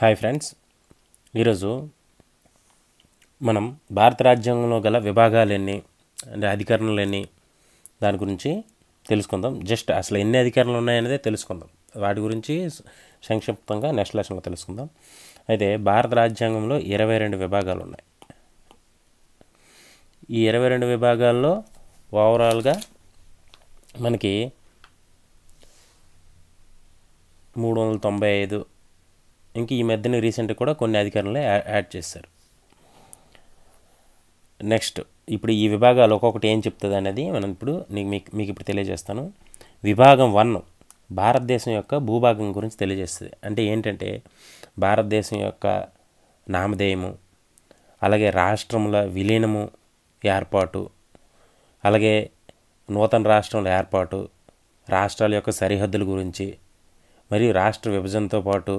hi friends ఈరోజు మనం భారత రాజ్యాంగంలో గల విభాగాలు ఎన్ని అంటే అధికారణలు ఎన్ని దాని గురించి తెలుసుకుందాం జస్ట్ అసలు ఎన్ని అధికారులు ఉన్నాయనేదే తెలుసుకుందాం వాటి గురించి సంక్షిప్తంగా నెక్స్ట్ లెసన్లో తెలుసుకుందాం అయితే భారత రాజ్యాంగంలో ఇరవై రెండు విభాగాలు ఉన్నాయి ఈ ఇరవై రెండు విభాగాల్లో ఓవరాల్గా మనకి మూడు వందల తొంభై ఐదు ఇంకా ఈ మధ్యన రీసెంట్గా కూడా కొన్ని అధికారులను యాడ్ చేశారు నెక్స్ట్ ఇప్పుడు ఈ విభాగాలు ఒక్కొక్కటి ఏం చెప్తుంది అనేది మనం ఇప్పుడు మీకు మీకు ఇప్పుడు తెలియజేస్తాను విభాగం వన్ భారతదేశం యొక్క భూభాగం గురించి తెలియజేస్తుంది అంటే ఏంటంటే భారతదేశం యొక్క నామధేయము అలాగే రాష్ట్రముల విలీనము ఏర్పాటు అలాగే నూతన రాష్ట్రముల ఏర్పాటు రాష్ట్రాల యొక్క సరిహద్దుల గురించి మరియు రాష్ట్ర విభజనతో పాటు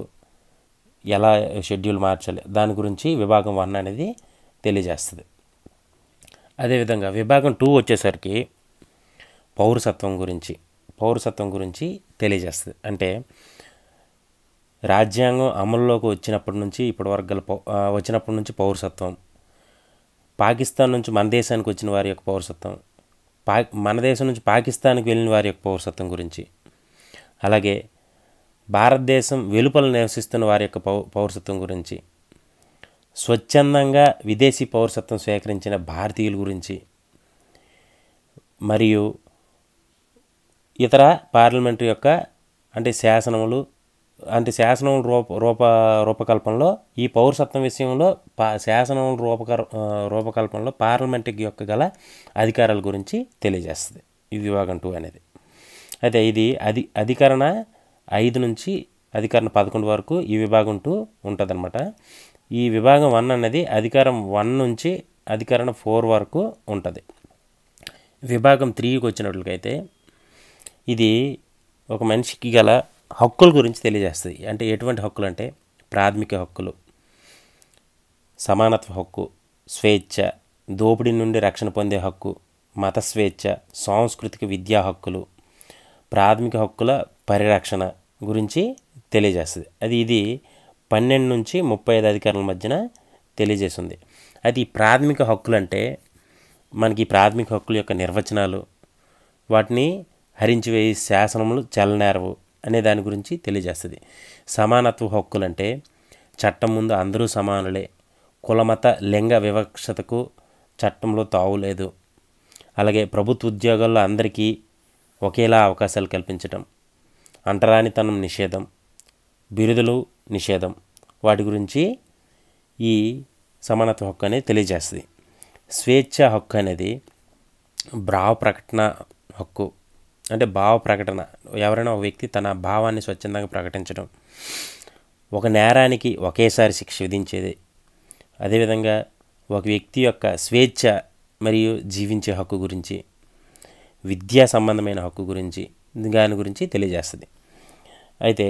ఎలా షెడ్యూల్ మార్చాలి దాని గురించి విభాగం వన్ అనేది తెలియజేస్తుంది అదేవిధంగా విభాగం టూ వచ్చేసరికి పౌరసత్వం గురించి పౌరసత్వం గురించి తెలియజేస్తుంది అంటే రాజ్యాంగం అమల్లోకి వచ్చినప్పటి నుంచి ఇప్పటి వరకు గల వచ్చినప్పటి నుంచి పౌరసత్వం పాకిస్తాన్ నుంచి మన దేశానికి వచ్చిన వారి యొక్క పౌరసత్వం పా మన దేశం నుంచి పాకిస్తాన్కి వెళ్ళిన వారి యొక్క పౌరసత్వం గురించి అలాగే భారతదేశం వెలుపల నివసిస్తున్న వారి యొక్క పౌ పౌరసత్వం గురించి స్వచ్ఛందంగా విదేశీ పౌరసత్వం స్వీకరించిన భారతీయుల గురించి మరియు ఇతర పార్లమెంటు యొక్క అంటే శాసనములు అంటే శాసనముల రూప రూప రూపకల్పనలో ఈ పౌరసత్వం విషయంలో పా శాసనం రూపక రూపకల్పనలో పార్లమెంట్ యొక్క గల అధికారాల గురించి తెలియజేస్తుంది ఇది విభాగం టూ అనేది అయితే ఇది అధి అధికరణ ఐదు నుంచి అధికారం పదకొండు వరకు ఈ విభాగం టూ ఉంటుందన్నమాట ఈ విభాగం వన్ అన్నది అధికారం వన్ నుంచి అధికారం ఫోర్ వరకు ఉంటుంది విభాగం త్రీకి వచ్చినట్లకైతే ఇది ఒక మనిషికి గల హక్కుల గురించి తెలియజేస్తుంది అంటే ఎటువంటి హక్కులు అంటే ప్రాథమిక హక్కులు సమానత్వ హక్కు స్వేచ్ఛ దోపిడీ నుండి రక్షణ పొందే హక్కు మత స్వేచ్ఛ సాంస్కృతిక విద్యా హక్కులు ప్రాథమిక హక్కుల పరిరక్షణ గురించి తెలియజేస్తుంది అది ఇది పన్నెండు నుంచి ముప్పై ఐదు అధికారుల మధ్యన తెలియజేస్తుంది అది ప్రాథమిక హక్కులు అంటే మనకి ప్రాథమిక హక్కుల యొక్క నిర్వచనాలు వాటిని హరించివేయి శాసనములు చలనేరవు అనే దాని గురించి తెలియజేస్తుంది సమానత్వ హక్కులు అంటే చట్టం ముందు అందరూ సమానులే కులమత లింగ వివక్షతకు చట్టంలో తావులేదు అలాగే ప్రభుత్వ ఉద్యోగాల్లో అందరికీ ఒకేలా అవకాశాలు కల్పించటం అంటరానితనం నిషేధం బిరుదులు నిషేధం వాటి గురించి ఈ సమానత్వ హక్కు అనేది తెలియజేస్తుంది స్వేచ్ఛ హక్కు అనేది భావ ప్రకటన హక్కు అంటే భావ ప్రకటన ఎవరైనా ఒక వ్యక్తి తన భావాన్ని స్వచ్ఛందంగా ప్రకటించడం ఒక నేరానికి ఒకేసారి శిక్ష విధించేది అదేవిధంగా ఒక వ్యక్తి యొక్క స్వేచ్ఛ మరియు జీవించే హక్కు గురించి విద్యా సంబంధమైన హక్కు గురించి దాని గురించి తెలియజేస్తుంది అయితే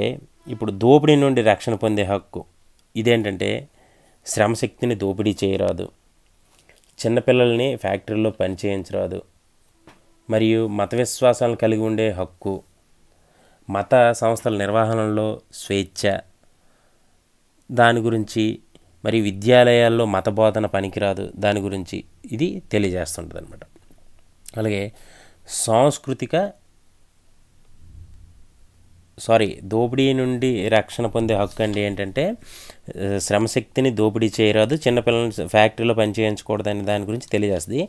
ఇప్పుడు దోపిడీ నుండి రక్షణ పొందే హక్కు ఇదేంటంటే శ్రమశక్తిని దోపిడీ చేయరాదు చిన్నపిల్లల్ని ఫ్యాక్టరీలో పని చేయించరాదు మరియు మత విశ్వాసాలను కలిగి ఉండే హక్కు మత సంస్థల నిర్వహణలో స్వేచ్ఛ దాని గురించి మరి విద్యాలయాల్లో మత బోధన పనికిరాదు దాని గురించి ఇది తెలియజేస్తుంటుంది అనమాట అలాగే సాంస్కృతిక సారీ దోపిడీ నుండి రక్షణ పొందే హక్కు అండి ఏంటంటే శ్రమశక్తిని దోపిడీ చేయరాదు చిన్నపిల్లలను ఫ్యాక్టరీలో పనిచేయించకూడదు అనే దాని గురించి తెలియజేస్తుంది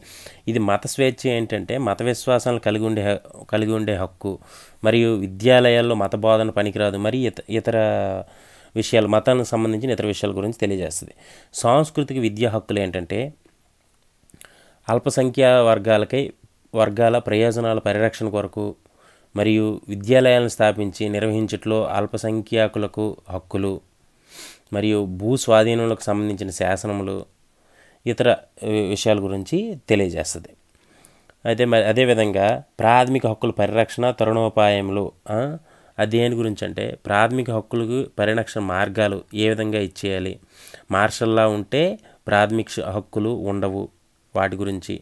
ఇది మత స్వేచ్ఛ ఏంటంటే మత విశ్వాసాలను కలిగి ఉండే కలిగి ఉండే హక్కు మరియు విద్యాలయాల్లో మత బోధన పనికిరాదు మరి ఇతర విషయాలు మతానికి సంబంధించిన ఇతర విషయాల గురించి తెలియజేస్తుంది సాంస్కృతిక విద్యా హక్కులు ఏంటంటే అల్పసంఖ్యా వర్గాలకై వర్గాల ప్రయోజనాల పరిరక్షణ కొరకు మరియు విద్యాలయాలను స్థాపించి నిర్వహించట్లో అల్పసంఖ్యాకులకు హక్కులు మరియు భూ స్వాధీనములకు సంబంధించిన శాసనములు ఇతర విషయాల గురించి తెలియజేస్తుంది అయితే మరి అదేవిధంగా ప్రాథమిక హక్కుల పరిరక్షణ తరుణోపాయములు అది దేని గురించి అంటే ప్రాథమిక హక్కులకు పరిరక్షణ మార్గాలు ఏ విధంగా ఇచ్చేయాలి మార్షల్లా ఉంటే ప్రాథమిక హక్కులు ఉండవు వాటి గురించి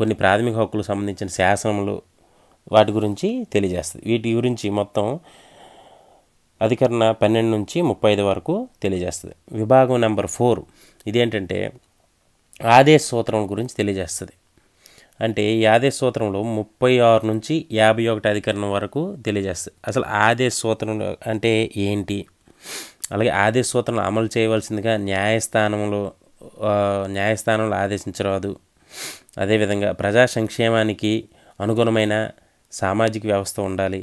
కొన్ని ప్రాథమిక హక్కులకు సంబంధించిన శాసనములు వాటి గురించి తెలియజేస్తుంది వీటి గురించి మొత్తం అధికరణ పన్నెండు నుంచి ముప్పై ఐదు వరకు తెలియజేస్తుంది విభాగం నెంబర్ ఫోర్ ఇదేంటంటే ఆదేశ సూత్రం గురించి తెలియజేస్తుంది అంటే ఈ ఆదేశ సూత్రంలో ముప్పై ఆరు నుంచి యాభై ఒకటి అధికరణం వరకు తెలియజేస్తుంది అసలు ఆదేశ సూత్రం అంటే ఏంటి అలాగే ఆదేశ సూత్రం అమలు చేయవలసిందిగా న్యాయస్థానంలో న్యాయస్థానంలో ఆదేశించరాదు అదేవిధంగా ప్రజా సంక్షేమానికి అనుగుణమైన సామాజిక వ్యవస్థ ఉండాలి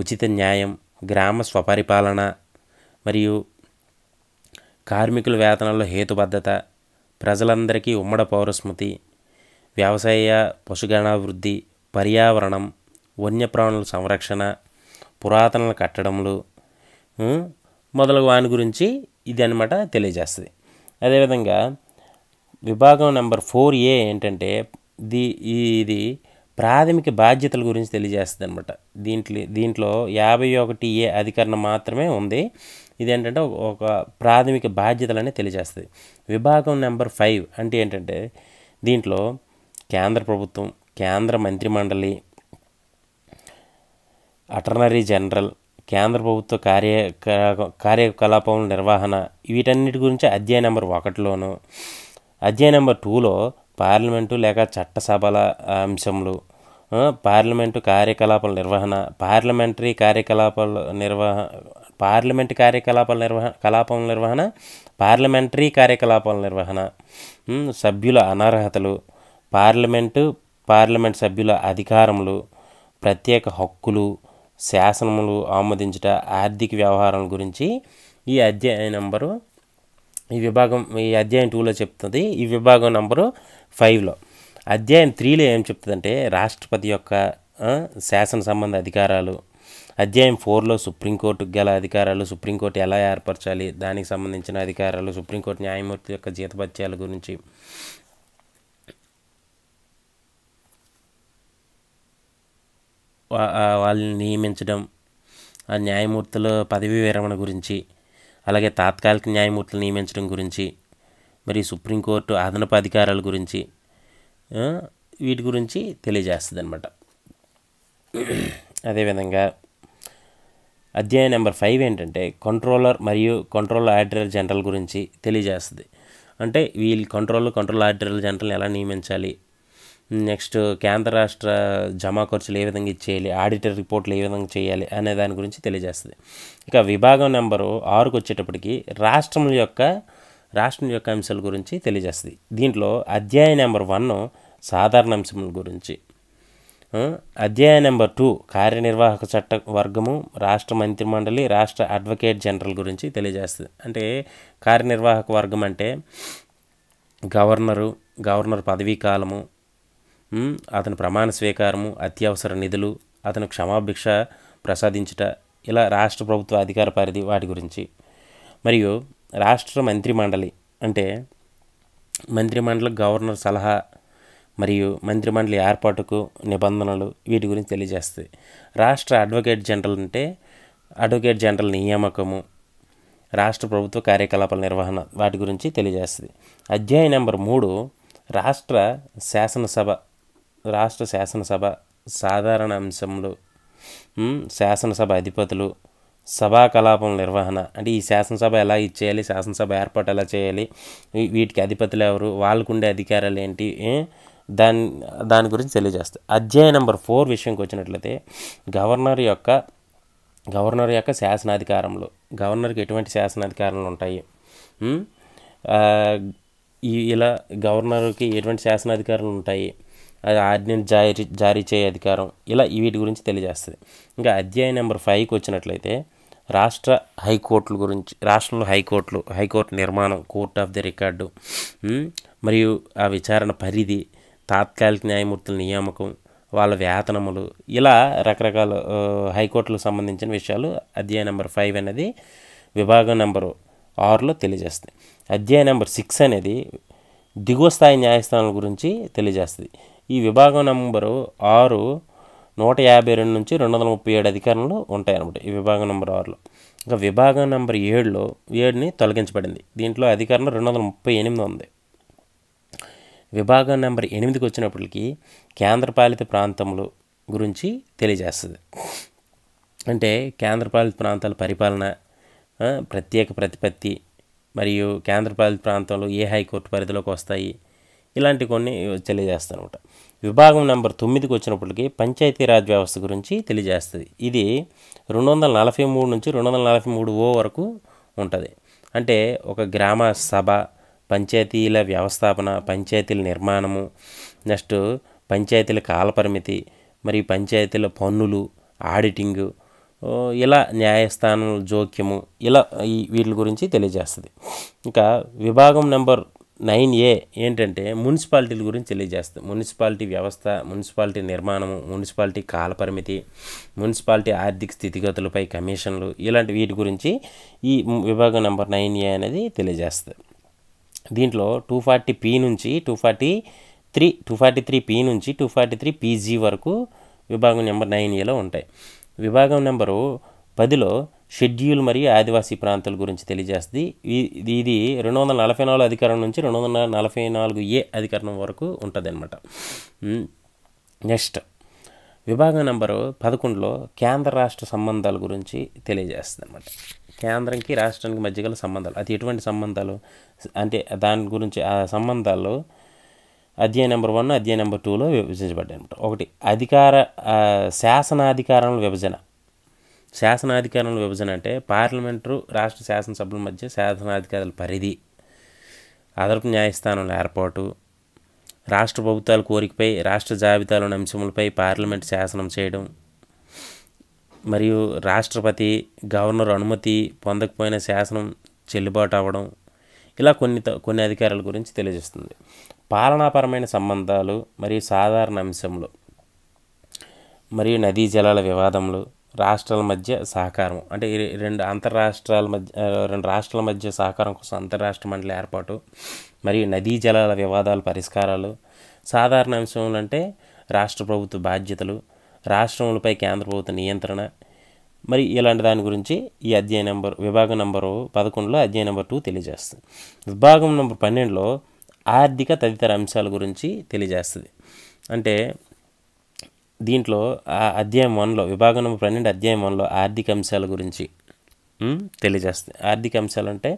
ఉచిత న్యాయం గ్రామ స్వపరిపాలన మరియు కార్మికుల వేతనాల్లో హేతుబద్ధత ప్రజలందరికీ ఉమ్మడ పౌరస్మృతి వ్యవసాయ పశుగణాభివృద్ధి పర్యావరణం వన్యప్రాణుల సంరక్షణ పురాతన కట్టడములు మొదలగు వాని గురించి ఇది అనమాట తెలియజేస్తుంది అదేవిధంగా విభాగం నెంబర్ ఫోర్ ఏ ఏంటంటే ది ఇది ప్రాథమిక బాధ్యతల గురించి తెలియజేస్తుంది అనమాట దీంట్లో దీంట్లో యాభై ఒకటి ఏ అధికరణ మాత్రమే ఉంది ఇదేంటంటే ఒక ప్రాథమిక బాధ్యతలనే తెలియజేస్తుంది విభాగం నెంబర్ ఫైవ్ అంటే ఏంటంటే దీంట్లో కేంద్ర ప్రభుత్వం కేంద్ర మంత్రి మండలి అటర్నరీ జనరల్ కేంద్ర ప్రభుత్వ కార్య కార్యకలాపం నిర్వహణ వీటన్నిటి గురించి అధ్యాయ నెంబర్ ఒకటిలోను అధ్యాయ నెంబర్ టూలో పార్లమెంటు లేక చట్టసభల అంశములు పార్లమెంటు కార్యకలాపాల నిర్వహణ పార్లమెంటరీ కార్యకలాపాల నిర్వహ పార్లమెంటు కార్యకలాపాల నిర్వహ కలాపాల నిర్వహణ పార్లమెంటరీ కార్యకలాపాల నిర్వహణ సభ్యుల అనర్హతలు పార్లమెంటు పార్లమెంట్ సభ్యుల అధికారములు ప్రత్యేక హక్కులు శాసనములు ఆమోదించుట ఆర్థిక వ్యవహారం గురించి ఈ అధ్యాయ నంబరు ఈ విభాగం ఈ అధ్యాయం టూలో చెప్తుంది ఈ విభాగం నంబరు ఫైవ్లో అధ్యాయం త్రీలో ఏం చెప్తుందంటే రాష్ట్రపతి యొక్క శాసన సంబంధ అధికారాలు అధ్యాయం ఫోర్లో సుప్రీంకోర్టుకు గల అధికారాలు సుప్రీంకోర్టు ఎలా ఏర్పరచాలి దానికి సంబంధించిన అధికారాలు సుప్రీంకోర్టు న్యాయమూర్తి యొక్క జీతభత్యాల గురించి వాళ్ళని నియమించడం ఆ న్యాయమూర్తుల పదవీ విరమణ గురించి అలాగే తాత్కాలిక న్యాయమూర్తులు నియమించడం గురించి మరి సుప్రీంకోర్టు అదనపు అధికారాల గురించి వీటి గురించి తెలియజేస్తుంది అనమాట అదేవిధంగా అధ్యాయం నెంబర్ ఫైవ్ ఏంటంటే కంట్రోలర్ మరియు కంట్రోల్ ఆడిటర్ జనరల్ గురించి తెలియజేస్తుంది అంటే వీళ్ళు కంట్రోల్ కంట్రోల్ ఆడిటర్ జనరల్ని ఎలా నియమించాలి నెక్స్ట్ కేంద్ర రాష్ట్ర జమా ఖర్చులు ఏ విధంగా ఇచ్చేయాలి ఆడిటర్ రిపోర్ట్లు ఏ విధంగా చేయాలి అనే దాని గురించి తెలియజేస్తుంది ఇక విభాగం నెంబరు ఆరుకు వచ్చేటప్పటికి రాష్ట్రం యొక్క రాష్ట్రం యొక్క అంశాల గురించి తెలియజేస్తుంది దీంట్లో అధ్యాయ నెంబర్ వన్ సాధారణ అంశముల గురించి అధ్యాయ నెంబర్ టూ కార్యనిర్వాహక చట్ట వర్గము రాష్ట్ర మంత్రిమండలి రాష్ట్ర అడ్వకేట్ జనరల్ గురించి తెలియజేస్తుంది అంటే కార్యనిర్వాహక వర్గం అంటే గవర్నరు గవర్నర్ పదవీ కాలము అతని ప్రమాణ స్వీకారము అత్యవసర నిధులు అతను క్షమాభిక్ష ప్రసాదించుట ఇలా రాష్ట్ర ప్రభుత్వ అధికార పరిధి వాటి గురించి మరియు రాష్ట్ర మంత్రి మండలి అంటే మంత్రిమండలి గవర్నర్ సలహా మరియు మంత్రిమండలి ఏర్పాటుకు నిబంధనలు వీటి గురించి తెలియజేస్తాయి రాష్ట్ర అడ్వకేట్ జనరల్ అంటే అడ్వకేట్ జనరల్ నియామకము రాష్ట్ర ప్రభుత్వ కార్యకలాపాల నిర్వహణ వాటి గురించి తెలియజేస్తుంది అధ్యాయ నెంబర్ మూడు రాష్ట్ర శాసనసభ రాష్ట్ర శాసనసభ సాధారణ అంశంలో శాసనసభ అధిపతులు సభా కలాపం నిర్వహణ అంటే ఈ శాసనసభ ఎలా ఇచ్చేయాలి శాసనసభ ఏర్పాటు ఎలా చేయాలి వీటికి అధిపతులు ఎవరు వాళ్ళకు ఉండే అధికారాలు ఏంటి దాని దాని గురించి తెలియజేస్తాయి అధ్యాయ నెంబర్ ఫోర్ విషయంకి వచ్చినట్లయితే గవర్నర్ యొక్క గవర్నర్ యొక్క శాసనాధికారంలో గవర్నర్కి ఎటువంటి శాసనాధికారాలు ఉంటాయి ఇలా గవర్నర్కి ఎటువంటి శాసనాధికారులు ఉంటాయి అది ఆర్డినెన్స్ జారీ జారీ చేయ అధికారం ఇలా వీటి గురించి తెలియజేస్తుంది ఇంకా అధ్యాయం నెంబర్ ఫైవ్కి వచ్చినట్లయితే రాష్ట్ర హైకోర్టుల గురించి రాష్ట్రంలో హైకోర్టులు హైకోర్టు నిర్మాణం కోర్ట్ ఆఫ్ ది రికార్డు మరియు ఆ విచారణ పరిధి తాత్కాలిక న్యాయమూర్తుల నియామకం వాళ్ళ వేతనములు ఇలా రకరకాల హైకోర్టులకు సంబంధించిన విషయాలు అధ్యాయ నెంబర్ ఫైవ్ అనేది విభాగం నెంబరు ఆరులో తెలియజేస్తుంది అధ్యాయ నెంబర్ సిక్స్ అనేది దిగువ స్థాయి న్యాయస్థానాల గురించి తెలియజేస్తుంది ఈ విభాగం నెంబరు ఆరు నూట యాభై రెండు నుంచి రెండు వందల ముప్పై ఏడు అధికారులు ఉంటాయన్నమాట ఈ విభాగం నెంబర్ ఆరులో ఇంకా విభాగం నెంబర్ ఏడులో ఏడుని తొలగించబడింది దీంట్లో అధికారం రెండు వందల ముప్పై ఎనిమిది ఉంది విభాగం నెంబర్ ఎనిమిదికి వచ్చినప్పటికీ కేంద్రపాలిత ప్రాంతములు గురించి తెలియజేస్తుంది అంటే కేంద్రపాలిత ప్రాంతాల పరిపాలన ప్రత్యేక ప్రతిపత్తి మరియు కేంద్రపాలిత ప్రాంతంలో ఏ హైకోర్టు పరిధిలోకి వస్తాయి ఇలాంటి కొన్ని తెలియజేస్తానమాట విభాగం నెంబర్ తొమ్మిదికి వచ్చినప్పటికీ పంచాయతీరాజ్ వ్యవస్థ గురించి తెలియజేస్తుంది ఇది రెండు వందల నలభై మూడు నుంచి రెండు వందల నలభై మూడు ఓ వరకు ఉంటుంది అంటే ఒక గ్రామ సభ పంచాయతీల వ్యవస్థాపన పంచాయతీల నిర్మాణము నెక్స్ట్ పంచాయతీల కాలపరిమితి మరి పంచాయతీల పన్నులు ఆడిటింగు ఇలా న్యాయస్థానం జోక్యము ఇలా ఈ వీటి గురించి తెలియజేస్తుంది ఇంకా విభాగం నెంబర్ నైన్ ఏ ఏంటంటే మున్సిపాలిటీల గురించి తెలియజేస్తుంది మున్సిపాలిటీ వ్యవస్థ మున్సిపాలిటీ నిర్మాణము మున్సిపాలిటీ కాలపరిమితి మున్సిపాలిటీ ఆర్థిక స్థితిగతులపై కమిషన్లు ఇలాంటి వీటి గురించి ఈ విభాగం నెంబర్ నైన్ ఏ అనేది తెలియజేస్తుంది దీంట్లో టూ ఫార్టీ పి నుంచి two forty three two forty three P నుంచి టూ ఫార్టీ త్రీ పీజీ వరకు విభాగం నెంబర్ నైన్ ఏలో ఉంటాయి విభాగం నెంబరు పదిలో షెడ్యూల్ మరియు ఆదివాసీ ప్రాంతాల గురించి తెలియజేస్తుంది ఇది రెండు వందల నలభై నాలుగు అధికారం నుంచి రెండు వందల నలభై నాలుగు ఏ అధికారం వరకు ఉంటుంది అనమాట నెక్స్ట్ విభాగం నెంబరు పదకొండులో కేంద్ర రాష్ట్ర సంబంధాల గురించి తెలియజేస్తుంది అనమాట కేంద్రంకి రాష్ట్రానికి మధ్య గల సంబంధాలు అది ఎటువంటి సంబంధాలు అంటే దాని గురించి ఆ సంబంధాలు అధ్యాయం నెంబర్ వన్ అధ్యాయం నెంబర్ టూలో విభజించబడ్డాయి అనమాట ఒకటి అధికార శాసనాధికారంలో విభజన శాసనాధికారుల విభజన అంటే పార్లమెంటు రాష్ట్ర శాసనసభల మధ్య శాసనాధికారుల పరిధి అదనపు న్యాయస్థానంలో ఏర్పాటు రాష్ట్ర ప్రభుత్వాల కోరికపై రాష్ట్ర జాబితాలోని అంశములపై పార్లమెంట్ శాసనం చేయడం మరియు రాష్ట్రపతి గవర్నర్ అనుమతి పొందకపోయిన శాసనం చెల్లుబాటు అవ్వడం ఇలా కొన్ని కొన్ని అధికారాల గురించి తెలియజేస్తుంది పాలనాపరమైన సంబంధాలు మరియు సాధారణ అంశంలో మరియు నదీ జలాల వివాదములు రాష్ట్రాల మధ్య సహకారం అంటే రెండు అంతర్రాష్ట్రాల మధ్య రెండు రాష్ట్రాల మధ్య సహకారం కోసం అంతర్రాష్ట్ర మండలి ఏర్పాటు మరియు నదీ జలాల వివాదాల పరిష్కారాలు సాధారణ అంశం అంటే రాష్ట్ర ప్రభుత్వ బాధ్యతలు రాష్ట్రములపై కేంద్ర ప్రభుత్వ నియంత్రణ మరి ఇలాంటి దాని గురించి ఈ అధ్యాయ నెంబర్ విభాగం నెంబరు పదకొండులో అధ్యాయ నెంబర్ టూ తెలియజేస్తుంది విభాగం నెంబర్ పన్నెండులో ఆర్థిక తదితర అంశాల గురించి తెలియజేస్తుంది అంటే దీంట్లో ఆ అధ్యాయం వన్లో విభాగం నెంబర్ పన్నెండు అధ్యాయం వన్లో ఆర్థిక అంశాల గురించి తెలియజేస్తుంది ఆర్థిక అంశాలు అంటే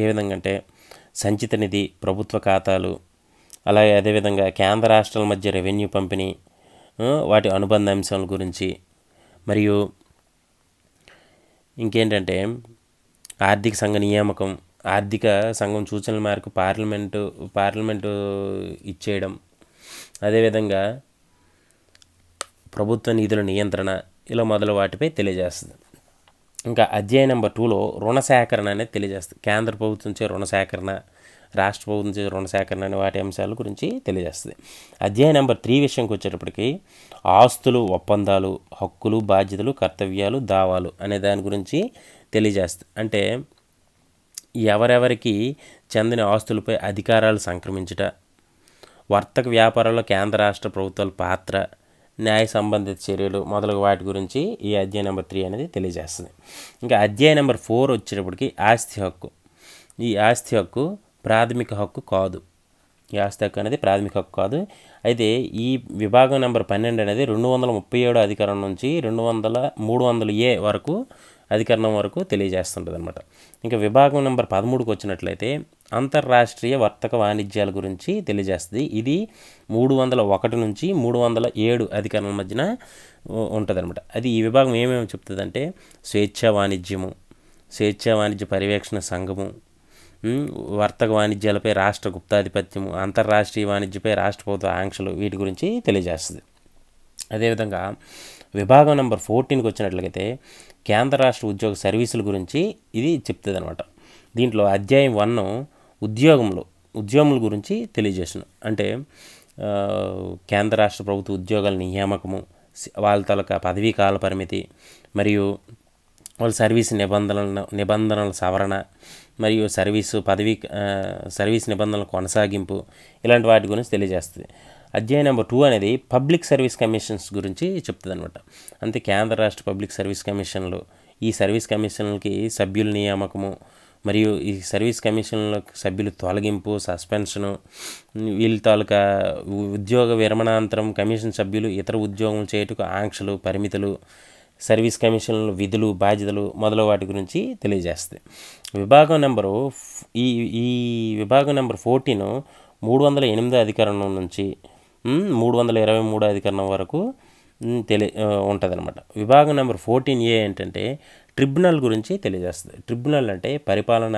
ఏ విధంగా అంటే సంచిత నిధి ప్రభుత్వ ఖాతాలు అలాగే అదేవిధంగా కేంద్ర రాష్ట్రాల మధ్య రెవెన్యూ పంపిణీ వాటి అనుబంధ అంశాల గురించి మరియు ఇంకేంటంటే ఆర్థిక సంఘ నియామకం ఆర్థిక సంఘం సూచనల మేరకు పార్లమెంటు పార్లమెంటు ఇచ్చేయడం అదేవిధంగా ప్రభుత్వ నిధుల నియంత్రణ ఇలా మొదలు వాటిపై తెలియజేస్తుంది ఇంకా అధ్యాయ నెంబర్ టూలో రుణ సేకరణ అనేది తెలియజేస్తుంది కేంద్ర ప్రభుత్వం నుంచి రుణ సేకరణ రాష్ట్ర ప్రభుత్వం నుంచి రుణ సేకరణ అనే వాటి అంశాల గురించి తెలియజేస్తుంది అధ్యాయ నెంబర్ త్రీ విషయంకి వచ్చేటప్పటికి ఆస్తులు ఒప్పందాలు హక్కులు బాధ్యతలు కర్తవ్యాలు దావాలు అనే దాని గురించి తెలియజేస్తుంది అంటే ఎవరెవరికి చెందిన ఆస్తులపై అధికారాలు సంక్రమించట వర్తక వ్యాపారంలో కేంద్ర రాష్ట్ర ప్రభుత్వాల పాత్ర న్యాయ సంబంధిత చర్యలు మొదలగు వాటి గురించి ఈ అధ్యాయ నెంబర్ త్రీ అనేది తెలియజేస్తుంది ఇంకా అధ్యాయ నెంబర్ ఫోర్ వచ్చేటప్పటికి ఆస్తి హక్కు ఈ ఆస్తి హక్కు ప్రాథమిక హక్కు కాదు ఈ ఆస్తి హక్కు అనేది ప్రాథమిక హక్కు కాదు అయితే ఈ విభాగం నెంబర్ పన్నెండు అనేది రెండు వందల ముప్పై ఏడు అధికారం నుంచి రెండు వందల మూడు వందల ఏ వరకు అధికరణం వరకు తెలియజేస్తుంటుంది అనమాట ఇంకా విభాగం నెంబర్ పదమూడుకు వచ్చినట్లయితే అంతర్రాష్ట్రీయ వర్తక వాణిజ్యాల గురించి తెలియజేస్తుంది ఇది మూడు వందల ఒకటి నుంచి మూడు వందల ఏడు అధికరణ మధ్యన ఉంటుందన్నమాట అది ఈ విభాగం ఏమేమి చెప్తుందంటే స్వేచ్ఛా వాణిజ్యము స్వేచ్ఛా వాణిజ్య పర్యవేక్షణ సంఘము వర్తక వాణిజ్యాలపై రాష్ట్ర గుప్తాధిపత్యము అంతర్రాష్ట్రీయ వాణిజ్యపై రాష్ట్ర ప్రభుత్వ ఆంక్షలు వీటి గురించి తెలియజేస్తుంది అదేవిధంగా విభాగం నెంబర్ ఫోర్టీన్కి వచ్చినట్లయితే కేంద్ర రాష్ట్ర ఉద్యోగ సర్వీసుల గురించి ఇది చెప్తుంది అనమాట దీంట్లో అధ్యాయం వన్ ఉద్యోగంలో ఉద్యోగముల గురించి తెలియజేసిన అంటే కేంద్ర రాష్ట్ర ప్రభుత్వ ఉద్యోగాల నియామకము వాళ్ళ తాలూకా పదవీ కాల పరిమితి మరియు వాళ్ళ సర్వీస్ నిబంధనల నిబంధనల సవరణ మరియు సర్వీసు పదవీ సర్వీస్ నిబంధనల కొనసాగింపు ఇలాంటి వాటి గురించి తెలియజేస్తుంది అధ్యాయం నెంబర్ టూ అనేది పబ్లిక్ సర్వీస్ కమిషన్స్ గురించి చెప్తుంది అనమాట అంతే కేంద్ర రాష్ట్ర పబ్లిక్ సర్వీస్ కమిషన్లు ఈ సర్వీస్ కమిషన్లకి సభ్యుల నియామకము మరియు ఈ సర్వీస్ కమిషన్ల సభ్యులు తొలగింపు సస్పెన్షను వీళ్ళ తాలూకా ఉద్యోగ విరమణాంతరం కమిషన్ సభ్యులు ఇతర ఉద్యోగం చేయుటకు ఆంక్షలు పరిమితులు సర్వీస్ కమిషన్ల విధులు బాధ్యతలు మొదలగు వాటి గురించి తెలియజేస్తాయి విభాగం నెంబరు ఈ ఈ విభాగం నెంబర్ ఫోర్టీన్ మూడు వందల ఎనిమిదో అధికరణం నుంచి మూడు వందల ఇరవై మూడో అధికరణం వరకు తెలి ఉంటుంది అనమాట విభాగం నెంబర్ ఫోర్టీన్ ఏ ఏంటంటే ట్రిబ్యునల్ గురించి తెలియజేస్తుంది ట్రిబ్యునల్ అంటే పరిపాలన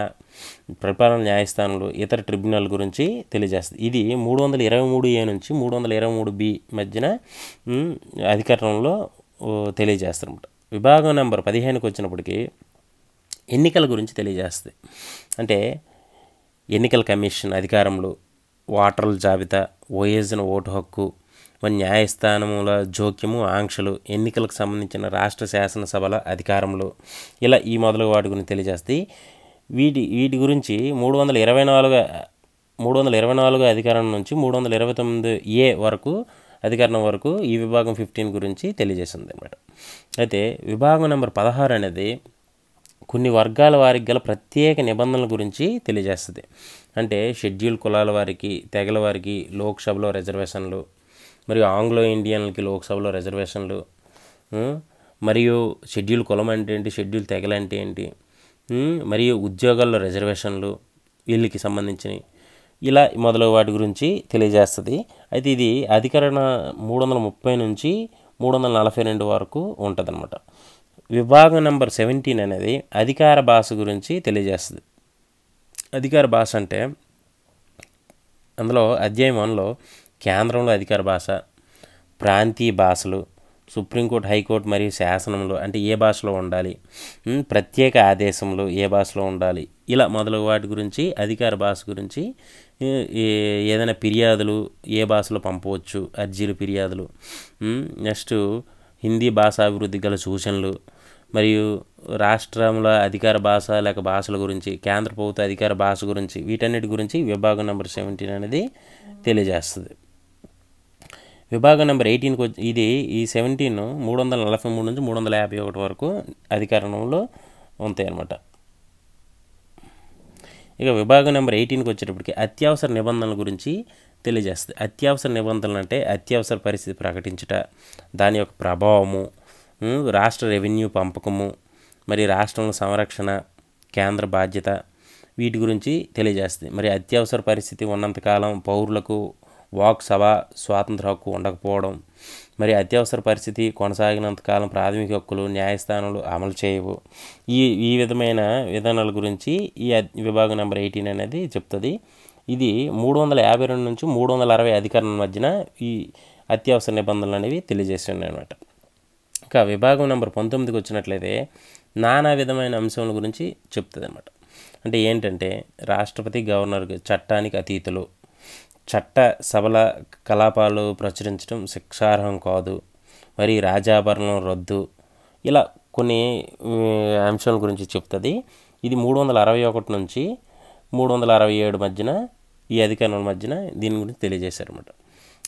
పరిపాలన న్యాయస్థానంలో ఇతర ట్రిబ్యునల్ గురించి తెలియజేస్తుంది ఇది మూడు వందల ఇరవై మూడు ఏ నుంచి మూడు వందల ఇరవై మూడు బి మధ్యన అధికరణంలో అనమాట విభాగం నెంబర్ పదిహేనుకి వచ్చినప్పటికీ ఎన్నికల గురించి తెలియజేస్తుంది అంటే ఎన్నికల కమిషన్ అధికారంలో ఓటర్ల జాబితా ఓయేసిన ఓటు హక్కు న్యాయస్థానముల జోక్యము ఆంక్షలు ఎన్నికలకు సంబంధించిన రాష్ట్ర శాసనసభల అధికారములు ఇలా ఈ మొదలగు వాటి గురించి తెలియజేస్తాయి వీటి వీటి గురించి మూడు వందల ఇరవై నాలుగు మూడు వందల ఇరవై నాలుగు అధికారం నుంచి మూడు వందల ఇరవై తొమ్మిది ఏ వరకు అధికారం వరకు ఈ విభాగం ఫిఫ్టీన్ గురించి తెలియజేసింది అనమాట అయితే విభాగం నెంబర్ పదహారు అనేది కొన్ని వర్గాల వారికి గల ప్రత్యేక నిబంధనల గురించి తెలియజేస్తుంది అంటే షెడ్యూల్ కులాల వారికి తెగల వారికి లోక్సభలో రిజర్వేషన్లు మరియు ఆంగ్లో ఇండియన్లకి లోక్సభలో రిజర్వేషన్లు మరియు షెడ్యూల్ కులం అంటే ఏంటి షెడ్యూల్ తెగలు అంటే ఏంటి మరియు ఉద్యోగాల్లో రిజర్వేషన్లు వీళ్ళకి సంబంధించినవి ఇలా మొదలగు వాటి గురించి తెలియజేస్తుంది అయితే ఇది అధికరణ మూడు వందల ముప్పై నుంచి మూడు వందల నలభై రెండు వరకు ఉంటుంది అనమాట విభాగం నెంబర్ సెవెంటీన్ అనేది అధికార భాష గురించి తెలియజేస్తుంది అధికార భాష అంటే అందులో అధ్యాయం వన్లో కేంద్రంలో అధికార భాష ప్రాంతీయ భాషలు సుప్రీంకోర్టు హైకోర్టు మరియు శాసనంలో అంటే ఏ భాషలో ఉండాలి ప్రత్యేక ఆదేశములు ఏ భాషలో ఉండాలి ఇలా మొదలు వాటి గురించి అధికార భాష గురించి ఏదైనా ఫిర్యాదులు ఏ భాషలో పంపవచ్చు అర్జీలు ఫిర్యాదులు నెక్స్ట్ హిందీ భాషాభివృద్ధి గల సూచనలు మరియు రాష్ట్రంలో అధికార భాష లేక భాషల గురించి కేంద్ర ప్రభుత్వ అధికార భాష గురించి వీటన్నిటి గురించి విభాగం నెంబర్ సెవెంటీన్ అనేది తెలియజేస్తుంది విభాగం నెంబర్ ఎయిటీన్కి ఇది ఈ సెవెంటీన్ మూడు వందల నలభై మూడు నుంచి మూడు వందల యాభై ఒకటి వరకు అధికారంలో ఉంటాయి అన్నమాట ఇక విభాగం నెంబర్ ఎయిటీన్కి వచ్చేటప్పటికి అత్యవసర నిబంధనల గురించి తెలియజేస్తుంది అత్యవసర నిబంధనలు అంటే అత్యవసర పరిస్థితి ప్రకటించుట దాని యొక్క ప్రభావము రాష్ట్ర రెవెన్యూ పంపకము మరి రాష్ట్రంలో సంరక్షణ కేంద్ర బాధ్యత వీటి గురించి తెలియజేస్తుంది మరి అత్యవసర పరిస్థితి ఉన్నంతకాలం పౌరులకు వాక్ సభ స్వాతంత్ర హక్కు ఉండకపోవడం మరి అత్యవసర పరిస్థితి కొనసాగినంతకాలం ప్రాథమిక హక్కులు న్యాయస్థానాలు అమలు చేయవు ఈ ఈ విధమైన విధానాల గురించి ఈ విభాగం నెంబర్ ఎయిటీన్ అనేది చెప్తుంది ఇది మూడు వందల యాభై రెండు నుంచి మూడు వందల అరవై అధికారుల మధ్యన ఈ అత్యవసర నిబంధనలు అనేవి తెలియజేస్తున్నాయి ఇక విభాగం నెంబర్ పంతొమ్మిదికి వచ్చినట్లయితే నానా విధమైన అంశముల గురించి చెప్తుంది అనమాట అంటే ఏంటంటే రాష్ట్రపతి గవర్నర్ చట్టానికి అతీతులు చట్ట సభల కలాపాలు ప్రచురించడం శిక్షార్హం కాదు మరి రాజాభరణం రద్దు ఇలా కొన్ని అంశాల గురించి చెప్తుంది ఇది మూడు వందల అరవై ఒకటి నుంచి మూడు వందల అరవై ఏడు మధ్యన ఈ అధికారుల మధ్యన దీని గురించి తెలియజేశారన్నమాట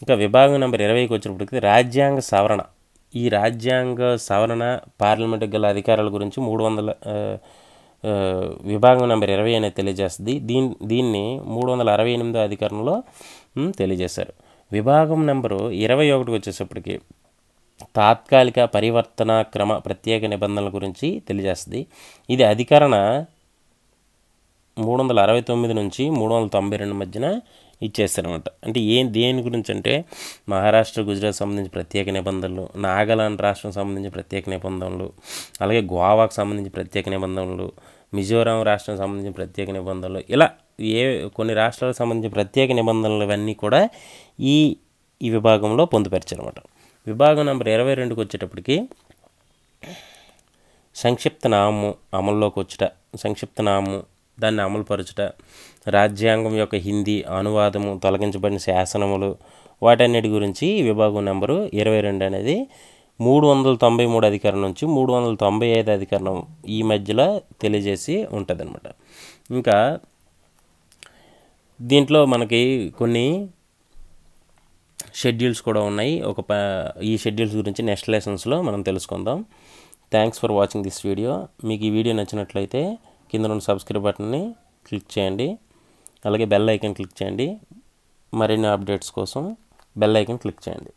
ఇంకా విభాగం నెంబర్ ఇరవైకి వచ్చినప్పటికీ రాజ్యాంగ సవరణ ఈ రాజ్యాంగ సవరణ పార్లమెంటు గల అధికారాల గురించి మూడు వందల విభాగం నెంబర్ ఇరవై అనేది తెలియజేస్తుంది దీని దీన్ని మూడు వందల అరవై ఎనిమిదో అధికారంలో తెలియజేశారు విభాగం నెంబరు ఇరవై ఒకటికి వచ్చేసప్పటికి తాత్కాలిక పరివర్తన క్రమ ప్రత్యేక నిబంధనల గురించి తెలియజేస్తుంది ఇది అధికరణ మూడు వందల అరవై తొమ్మిది నుంచి మూడు వందల తొంభై రెండు మధ్యన ఇచ్చేస్తారనమాట అంటే ఏం దేని గురించి అంటే మహారాష్ట్ర గుజరాత్ సంబంధించి ప్రత్యేక నిబంధనలు నాగాలాండ్ రాష్ట్రం సంబంధించి ప్రత్యేక నిబంధనలు అలాగే గోవాకు సంబంధించి ప్రత్యేక నిబంధనలు మిజోరాం రాష్ట్రం సంబంధించిన ప్రత్యేక నిబంధనలు ఇలా ఏ కొన్ని రాష్ట్రాలకు సంబంధించిన ప్రత్యేక నిబంధనలు ఇవన్నీ కూడా ఈ ఈ విభాగంలో పొందుపరిచారనమాట విభాగం నెంబర్ ఇరవై రెండుకి వచ్చేటప్పటికి సంక్షిప్త నామము అమల్లోకి వచ్చిట సంక్షిప్త నామము దాన్ని అమలుపరచుట రాజ్యాంగం యొక్క హిందీ అనువాదము తొలగించబడిన శాసనములు వాటన్నిటి గురించి విభాగం నెంబరు ఇరవై రెండు అనేది మూడు వందల తొంభై మూడు అధికారం నుంచి మూడు వందల తొంభై ఐదు అధికారం ఈ మధ్యలో తెలియజేసి ఉంటుంది అనమాట ఇంకా దీంట్లో మనకి కొన్ని షెడ్యూల్స్ కూడా ఉన్నాయి ఒక ఈ షెడ్యూల్స్ గురించి నెక్స్ట్ లెసన్స్లో మనం తెలుసుకుందాం thanks for watching this video మీకు ఈ వీడియో నచ్చినట్లయితే కింద ఉన్న సబ్స్క్రైబ్ బటన్ని క్లిక్ చేయండి అలాగే బెల్ ఐకన్ క్లిక్ చేయండి మరిన్ని అప్డేట్స్ కోసం బెల్ ఐకన్ క్లిక్ చేయండి